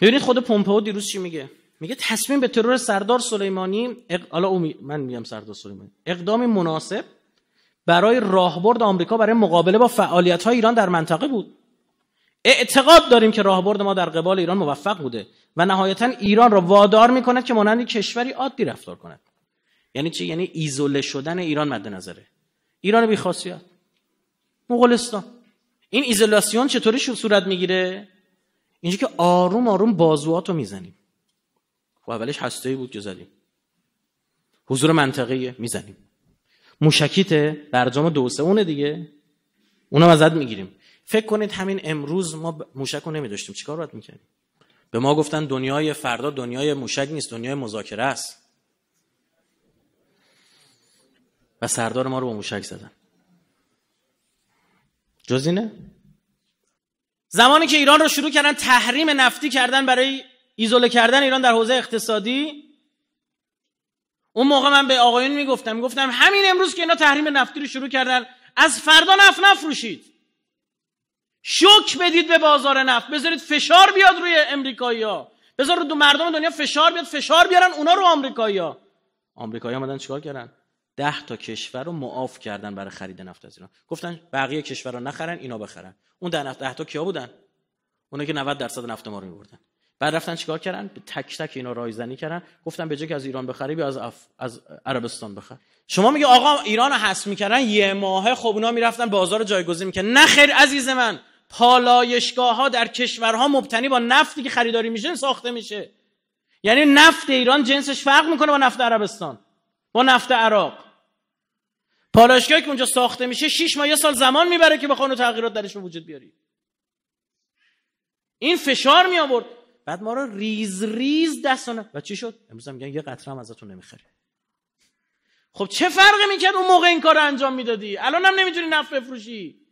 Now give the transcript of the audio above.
ببینید خود پمپئو دیروز چی میگه میگه تصمیم به ترور سردار سلیمانی اق... حالا من میگم سردار سلیمانی اقدامی مناسب برای راهبرد آمریکا برای مقابله با فعالیت های ایران در منطقه بود اعتقاد داریم که راهبرد ما در قبال ایران موفق بوده و نهایتا ایران را وادار میکند که مانند کشوری عادی رفتار کند یعنی چی یعنی ایزوله شدن ایران مد نظره ایران بی خاصیت مغولستان این ایزولاسیون چطوری صورت میگیره اینجا که آروم آروم رو میزنیم و خب، اولش هستهی بود که زدیم حضور منطقیه میزنیم موشکیته برجام دو اونه دیگه اونم ازت میگیریم فکر کنید همین امروز ما موشک رو نمیداشتیم چیکار باید میکردیم به ما گفتن دنیای فردا دنیای موشک نیست دنیای مذاکره است و سردار ما رو با موشک زدن جز اینه زمانی که ایران رو شروع کردن تحریم نفتی کردن برای ایزوله کردن ایران در حوزه اقتصادی اون موقع من به آقایون میگفتم میگفتم همین امروز که اینا تحریم نفتی رو شروع کردن از فردا نفت نفروشید شوک بدید به بازار نفت بذارید فشار بیاد روی امریکایی ها دو مردم دنیا فشار بیاد فشار بیارن اونا رو امریکایی ها امریکایی چیکار کردن ده تا کشور رو معاف کردن برای خرید نفت از ایران گفتن بقیه کشور رو نخرن اینا بخرن اون ده, ده تا کیا بودن اونا که 90 درصد نفت ما رو می‌بردن بعد رفتن چیکار کردن به تک تک اینا رایزنی کردن گفتن به جای که از ایران بخری بیا از اف... از عربستان بخر شما میگه آقا ایران حس میکردن یه ماه خب اونا میرفتن بازار جایگزین میکردن نه خیر عزیز من پالایشگاه ها در کشورها مبتنی با نفتی که خریداری میشه ساخته میشه یعنی نفت ایران جنسش فرق میکنه با نفت عربستان با نفت عراق پالایشگاهی که اونجا ساخته میشه 6 ماه یه سال زمان میبره که بخوان تغییرات درش به وجود بیاری این فشار می آورد بعد ما رو ریز ریز دستانه و چی شد امروز میگن یه قطره هم ازتون نمیخره. خب چه فرقی میکرد اون موقع این کار رو انجام میدادی الان هم نمیتونی نفت بفروشی